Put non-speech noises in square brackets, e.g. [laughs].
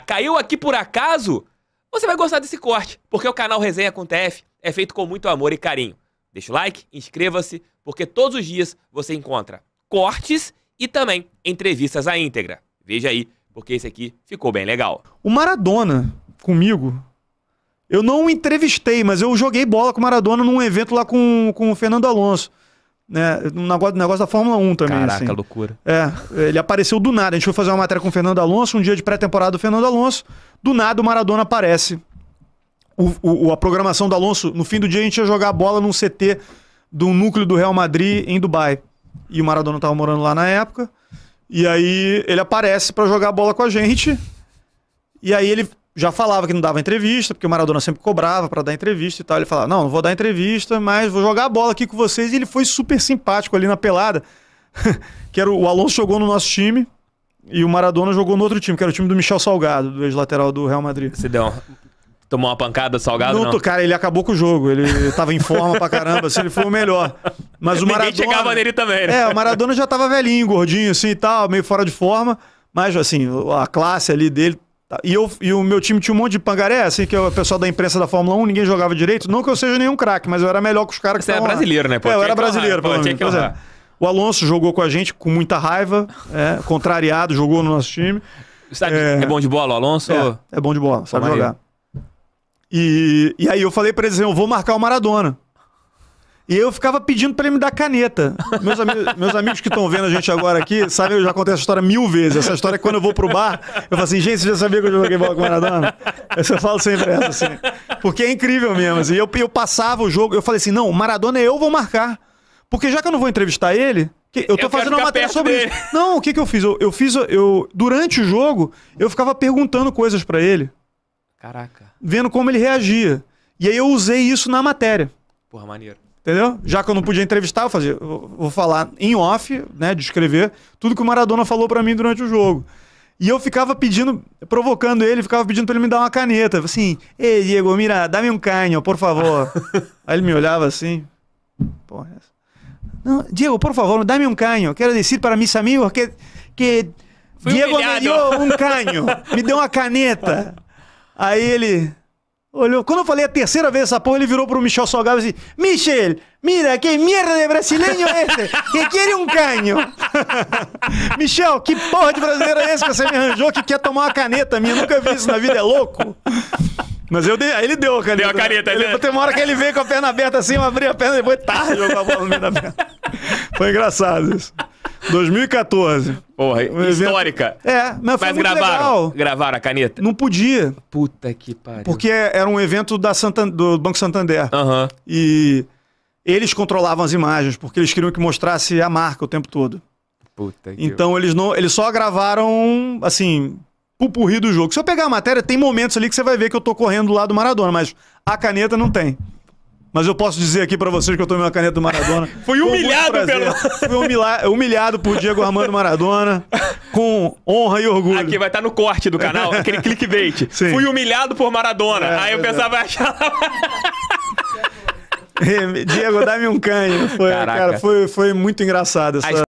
caiu aqui por acaso, você vai gostar desse corte, porque o canal Resenha com TF é feito com muito amor e carinho. Deixa o like, inscreva-se, porque todos os dias você encontra cortes e também entrevistas à íntegra. Veja aí, porque esse aqui ficou bem legal. O Maradona, comigo, eu não entrevistei, mas eu joguei bola com o Maradona num evento lá com, com o Fernando Alonso né? Um negócio, negócio da Fórmula 1 também. Caraca, assim. loucura. É, ele apareceu do nada. A gente foi fazer uma matéria com o Fernando Alonso, um dia de pré-temporada do Fernando Alonso. Do nada o Maradona aparece. O, o, a programação do Alonso, no fim do dia a gente ia jogar a bola num CT do núcleo do Real Madrid em Dubai. E o Maradona tava morando lá na época. E aí ele aparece para jogar a bola com a gente. E aí ele já falava que não dava entrevista, porque o Maradona sempre cobrava para dar entrevista e tal. Ele falava: Não, não vou dar entrevista, mas vou jogar a bola aqui com vocês. E ele foi super simpático ali na pelada. [laughs] que era o, Alonso jogou no nosso time e o Maradona jogou no outro time, que era o time do Michel Salgado, do ex-lateral do Real Madrid. Você deu uma... Tomou uma pancada salgado? Não, não, cara, ele acabou com o jogo. Ele tava em forma pra caramba, assim, ele foi o melhor. Mas o Maradona. Ninguém chegava nele também, né? É, o Maradona já tava velhinho, gordinho, assim e tal, meio fora de forma. Mas, assim, a classe ali dele Tá. E, eu, e o meu time tinha um monte de pangaré, assim, que o pessoal da imprensa da Fórmula 1, ninguém jogava direito. Não que eu seja nenhum craque, mas eu era melhor que os caras que Você é brasileiro, né? Pô, é, eu era brasileiro, pelo menos. É. O Alonso jogou com a gente com muita raiva, é, contrariado, jogou no nosso time. Sabe, é... é bom de bola o Alonso? É, é bom de bola, sabe Maria. jogar. E, e aí eu falei pra eles, assim, eu vou marcar o Maradona. E eu ficava pedindo para ele me dar caneta. Meus, [laughs] meus amigos que estão vendo a gente agora aqui, sabem, eu já contei essa história mil vezes. Essa história é quando eu vou pro bar, eu falo assim, gente, você já sabia que eu joguei bola com o Maradona? Eu só falo sempre essa, assim. Porque é incrível mesmo. Assim. Eu, eu passava o jogo, eu falei assim, não, o Maradona eu, vou marcar. Porque já que eu não vou entrevistar ele, eu tô eu fazendo uma matéria sobre dele. isso. Não, o que que eu fiz? Eu, eu fiz, eu durante o jogo, eu ficava perguntando coisas para ele. Caraca. Vendo como ele reagia. E aí eu usei isso na matéria. Porra, maneiro. Entendeu? Já que eu não podia entrevistar, eu fazia, vou falar em off, né? Descrever tudo que o Maradona falou para mim durante o jogo. E eu ficava pedindo, provocando ele, ficava pedindo pra ele me dar uma caneta. Assim, ei, Diego, mira, dá-me um canho, por favor. [laughs] Aí ele me olhava assim. Porra, é essa. Não, Diego, por favor, dá-me um canho. Quero dizer para meus amigos que, que Diego humilhado. me deu um canho, me deu uma caneta. [laughs] Aí ele, Olhou. Quando eu falei a terceira vez essa porra, ele virou pro Michel Salgado e disse: Michel, mira, que merda de brasileiro é esse? Que quer um canho. [laughs] Michel, que porra de brasileiro é esse que você me arranjou que quer tomar uma caneta minha? nunca vi isso na vida, é louco? Mas eu dei, aí ele deu a caneta. Deu a caneta, ele, né? Tem uma hora que ele veio com a perna aberta assim, eu abri a perna e depois tá, jogou a bola no meio da perna. Foi engraçado isso. 2014. Porra, histórica. É, mas foi mas gravaram, legal. gravaram a caneta. Não podia. Puta que pariu. Porque era um evento da Santan... do Banco Santander. Uhum. E eles controlavam as imagens, porque eles queriam que mostrasse a marca o tempo todo. Puta que Então eles não, eles só gravaram assim, pupurri do jogo. Se eu pegar a matéria, tem momentos ali que você vai ver que eu tô correndo lá do Maradona, mas a caneta não tem. Mas eu posso dizer aqui para vocês que eu tomei uma caneta do Maradona. [laughs] Foi humilhado pelo. [laughs] humilha... humilhado por Diego Armando Maradona, com honra e orgulho. Aqui vai estar tá no corte do canal, [laughs] aquele clickbait. Sim. Fui humilhado por Maradona. É, Aí eu é pensava vai achar. Diego, dá-me um canho. Foi, Caraca. cara, foi, foi muito engraçado essa.